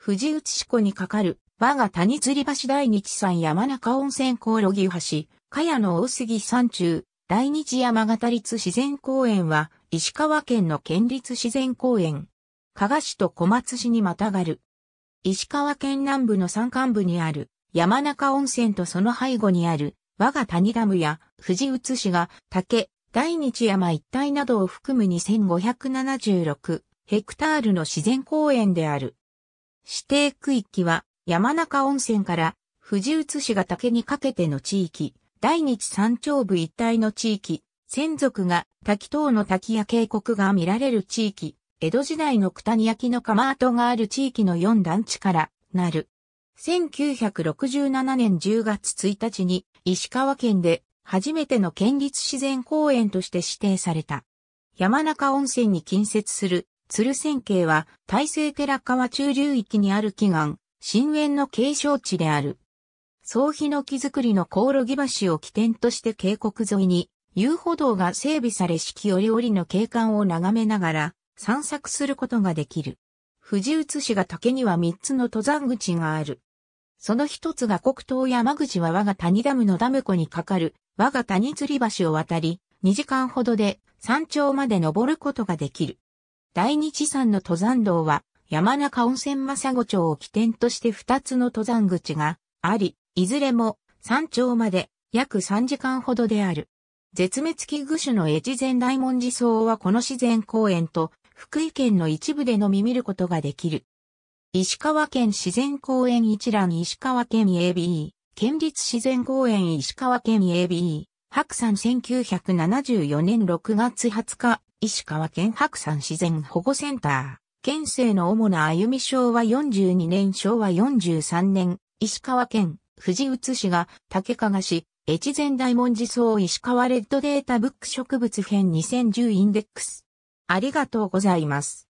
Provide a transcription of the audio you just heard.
富士内市湖に架かる、我が谷吊り橋大日山山中温泉コオロギ橋、茅野大杉山中、大日山形立自然公園は、石川県の県立自然公園。加賀市と小松市にまたがる。石川県南部の山間部にある、山中温泉とその背後にある、我が谷ダムや、富士内市が、竹、大日山一帯などを含む2576ヘクタールの自然公園である。指定区域は山中温泉から富士宇市が竹にかけての地域、大日山頂部一帯の地域、先族が滝等の滝や渓谷が見られる地域、江戸時代の九谷焼の釜跡がある地域の4団地からなる。1967年10月1日に石川県で初めての県立自然公園として指定された。山中温泉に近接する鶴仙渓は、大成寺川中流域にある祈願、深淵の継承地である。総日の木造りのコオロギ橋を起点として渓谷沿いに、遊歩道が整備され四季折々の景観を眺めながら散策することができる。富士写しが竹には三つの登山口がある。その一つが国東山口は我が谷ダムのダム湖にかかる我が谷釣り橋を渡り、2時間ほどで山頂まで登ることができる。大日山の登山道は、山中温泉正子町を起点として2つの登山口があり、いずれも山頂まで約3時間ほどである。絶滅危惧種の越前大文字草はこの自然公園と福井県の一部でのみ見ることができる。石川県自然公園一覧石川県 AB、県立自然公園石川県 AB、白山1974年6月20日、石川県白山自然保護センター。県政の主な歩み昭和42年昭和43年、石川県富士宇市が竹加賀市、越前大文字草石川レッドデータブック植物編2010インデックス。ありがとうございます。